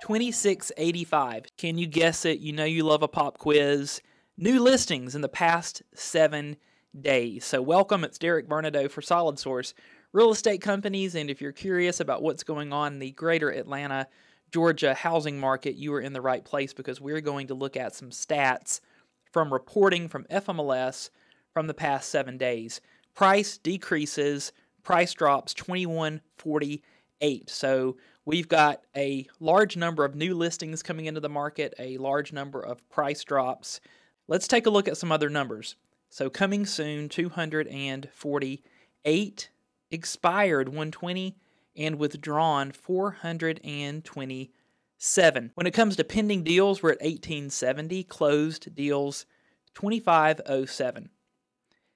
2685. Can you guess it? You know you love a pop quiz. New listings in the past seven days. So, welcome. It's Derek Bernardo for Solid Source Real Estate Companies. And if you're curious about what's going on in the greater Atlanta, Georgia housing market, you are in the right place because we're going to look at some stats from reporting from FMLS from the past seven days price decreases, price drops 2148. So we've got a large number of new listings coming into the market, a large number of price drops. Let's take a look at some other numbers. So coming soon 248, expired 120 and withdrawn 427. When it comes to pending deals, we're at 1870, closed deals 2507.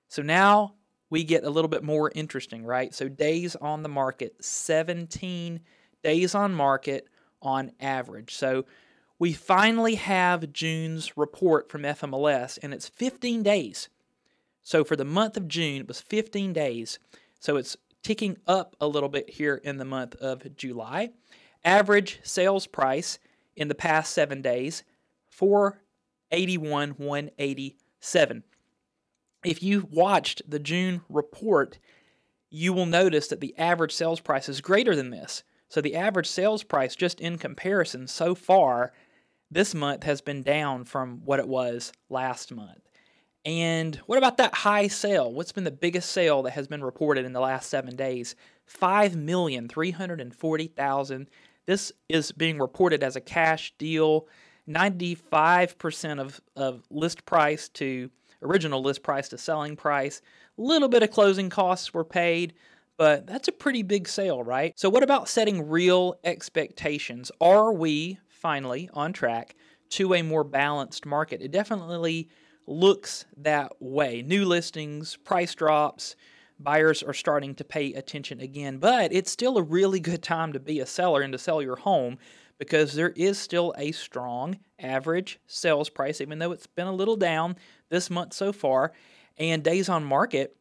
So now we get a little bit more interesting, right? So days on the market, 17 days on market on average. So we finally have June's report from FMLS, and it's 15 days. So for the month of June, it was 15 days. So it's ticking up a little bit here in the month of July. Average sales price in the past seven days, 481, 187. If you watched the June report, you will notice that the average sales price is greater than this. So the average sales price, just in comparison so far, this month has been down from what it was last month. And what about that high sale? What's been the biggest sale that has been reported in the last seven days? 5,340,000. This is being reported as a cash deal. 95% of, of list price to original list price to selling price. A little bit of closing costs were paid, but that's a pretty big sale, right? So, what about setting real expectations? Are we finally on track to a more balanced market? It definitely looks that way. New listings, price drops, buyers are starting to pay attention again. But it's still a really good time to be a seller and to sell your home because there is still a strong average sales price, even though it's been a little down this month so far. And days on market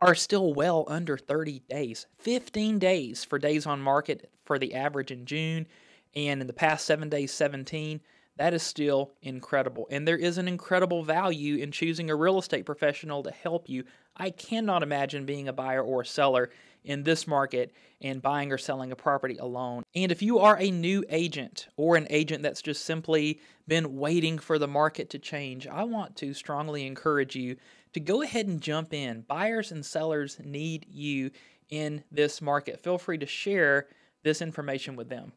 are still well under 30 days 15 days for days on market for the average in June, and in the past seven days, 17 that is still incredible. And there is an incredible value in choosing a real estate professional to help you. I cannot imagine being a buyer or a seller in this market and buying or selling a property alone. And if you are a new agent or an agent that's just simply been waiting for the market to change, I want to strongly encourage you to go ahead and jump in. Buyers and sellers need you in this market. Feel free to share this information with them.